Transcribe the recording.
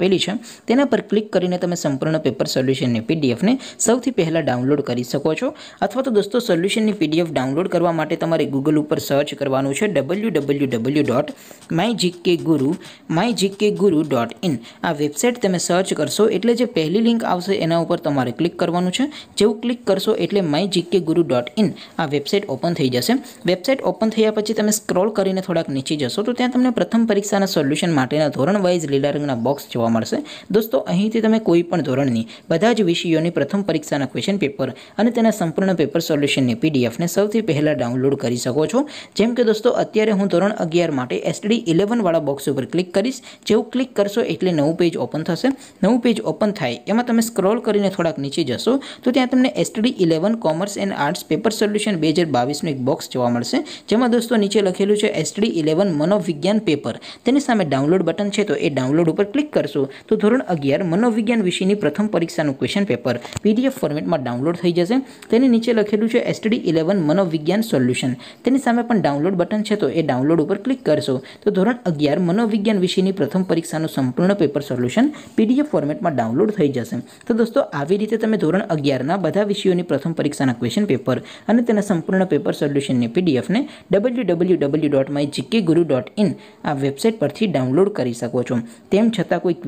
પહેલી છે તેના પર ક્લિક કરીને તમે સંપૂર્ણ પેપર સોલ્યુશન ને પીડીએફ ને સૌથી પહેલા ડાઉનલોડ કરી શકો છો અથવા તો દોસ્તો સોલ્યુશન ની પીડીએફ ડાઉનલોડ કરવા માટે તમારે Google ઉપર સર્ચ કરવાનું છે www.mygkguru mygkguru.in આ વેબસાઈટ તમે સર્ચ કરશો એટલે જે પહેલી લિંક આવશે તેના ઉપર તમારે ક્લિક કરવાનું છે જેવું ક્લિક કરશો એટલે mygkguru.in આ વેબસાઈટ ઓપન થઈ જશે વેબસાઈટ ઓપન થઈયા પછી તમે સ્ક્રોલ કરીને થોડાક નીચે જશો તો ત્યાં તમને પ્રથમ પરીક્ષાના સોલ્યુશન માટેના ધોરણ વાઇઝ રીડરિંગના બોક્સ મળશે દોસ્તો અહીં થી તમને કોઈ પણ ધોરણ ની બધા જ વિષયો ની પ્રથમ પરીક્ષા ના ક્વેશ્ચન પેપર અને તેના સંપૂર્ણ પેપર સોલ્યુશન ની પીડીએફ ને સૌથી પહેલા ડાઉનલોડ કરી શકો છો જેમ કે દોસ્તો અત્યારે હું ધોરણ 11 માટે STD 11 વાળા બોક્સ ઉપર ક્લિક કરશો જેવું ક્લિક કરશો એટલે નવું પેજ ઓપન થશે નવું પેજ ઓપન થાય એમાં તમે સ્ક્રોલ કરીને થોડક નીચે જશો તો ત્યાં તમને STD 11 commerce and arts paper solution 2022 નો એક બોક્સ જોવા મળશે જેમાં દોસ્તો નીચે લખેલું છે STD 11 મનોવિજ્ઞાન પેપર તેની સામે ડાઉનલોડ બટન છે તો એ ડાઉનલોડ ઉપર ક્લિક કરશો તો ધોરણ 11 મનોવિજ્ઞાન વિષયની પ્રથમ પરીક્ષાનું ક્વેશ્ચન પેપર પીડીએફ ફોર્મેટમાં ડાઉનલોડ થઈ જશે તેની નીચે લખેલું છે STD 11 મનોવિજ્ઞાન સોલ્યુશન તેની સામે પણ ડાઉનલોડ બટન છે તો એ ડાઉનલોડ ઉપર ક્લિક કરશો તો ધોરણ 11 મનોવિજ્ઞાન વિષયની પ્રથમ પરીક્ષાનું સંપૂર્ણ પેપર સોલ્યુશન પીડીએફ ફોર્મેટમાં ડાઉનલોડ થઈ જશે તો દોસ્તો આવી રીતે તમે ધોરણ 11 ના બધા વિષયોની પ્રથમ પરીક્ષાના ક્વેશ્ચન પેપર અને તેના સંપૂર્ણ પેપર સોલ્યુશન ને પીડીએફ ને www.mygkguru.in આ વેબસાઈટ પરથી ડાઉનલોડ કરી શકો છો તેમ છતાં કોઈ